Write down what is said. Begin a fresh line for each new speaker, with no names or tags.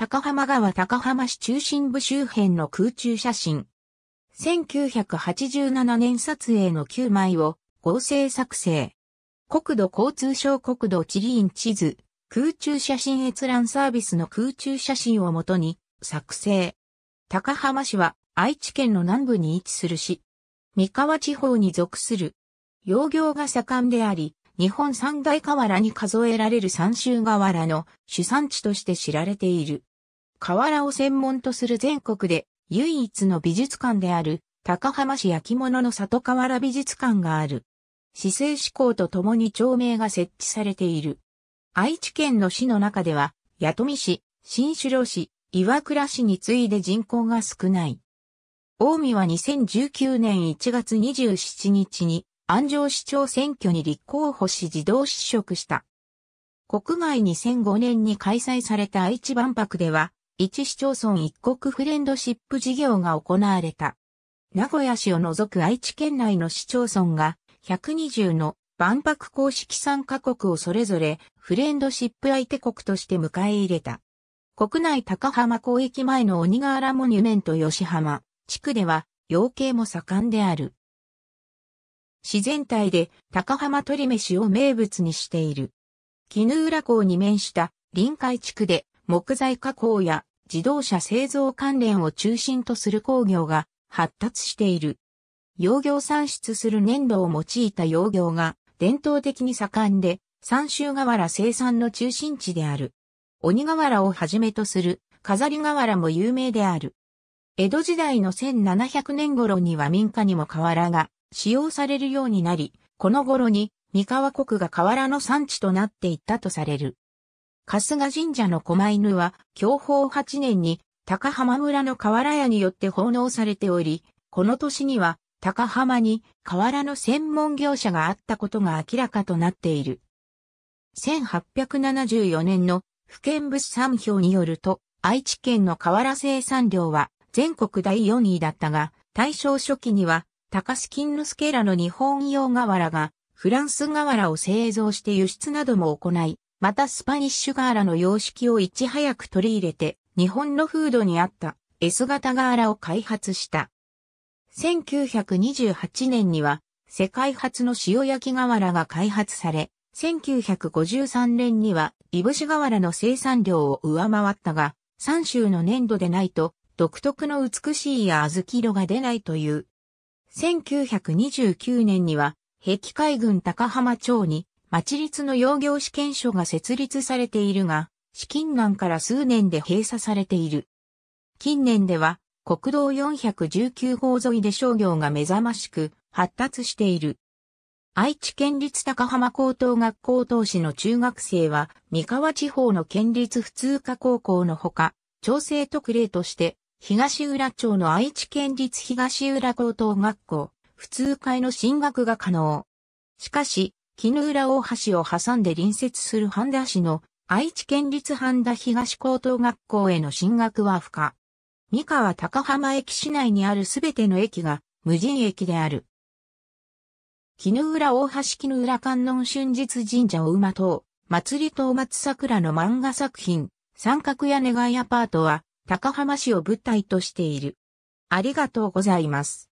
高浜川高浜市中心部周辺の空中写真。1987年撮影の9枚を合成作成。国土交通省国土地理院地図、空中写真閲覧サービスの空中写真をもとに作成。高浜市は愛知県の南部に位置する市。三河地方に属する。養業が盛んであり、日本三大河原に数えられる三州河原の主産地として知られている。河原を専門とする全国で唯一の美術館である高浜市焼き物の里河原美術館がある。市政志向とともに町名が設置されている。愛知県の市の中では、八富市、新城市、岩倉市に次いで人口が少ない。大見は2019年1月27日に安城市長選挙に立候補し自動失職した。国外2005年に開催された愛知万博では、一市町村一国フレンドシップ事業が行われた。名古屋市を除く愛知県内の市町村が120の万博公式参加国をそれぞれフレンドシップ相手国として迎え入れた。国内高浜港駅前の鬼ヶ原モニュメント吉浜地区では養鶏も盛んである。自然体で高浜鳥飯を名物にしている。絹浦港に面した臨海地区で木材加工や自動車製造関連を中心とする工業が発達している。溶業産出する粘土を用いた溶業が伝統的に盛んで、三州瓦生産の中心地である。鬼瓦をはじめとする飾り瓦も有名である。江戸時代の1700年頃には民家にも瓦が使用されるようになり、この頃に三河国が瓦の産地となっていったとされる。春日神社の狛犬は、享保8年に高浜村の河原屋によって奉納されており、この年には高浜に河原の専門業者があったことが明らかとなっている。1874年の府県物産表によると、愛知県の河原生産量は全国第4位だったが、大正初期には高須金之助らの日本用瓦がフランス瓦を製造して輸出なども行い、またスパニッシュガーラの様式をいち早く取り入れて、日本の風土に合った S 型ガーラを開発した。1928年には、世界初の塩焼き瓦が開発され、1953年には、いぶし瓦の生産量を上回ったが、三州の粘土でないと、独特の美しいや小豆色が出ないという。1929年には、壁海軍高浜町に町立の養業試験所が設立されているが、資金難から数年で閉鎖されている。近年では、国道419号沿いで商業が目覚ましく発達している。愛知県立高浜高等学校当市の中学生は、三河地方の県立普通科高校のほか、調整特例として、東浦町の愛知県立東浦高等学校、普通科への進学が可能。しかし、絹浦大橋を挟んで隣接する半田市の愛知県立半田東高等学校への進学は不可。三河高浜駅市内にあるすべての駅が無人駅である。絹浦大橋絹浦観音春日神社を馬等、祭りと松桜の漫画作品、三角屋根街アパートは高浜市を舞台としている。ありがとうございます。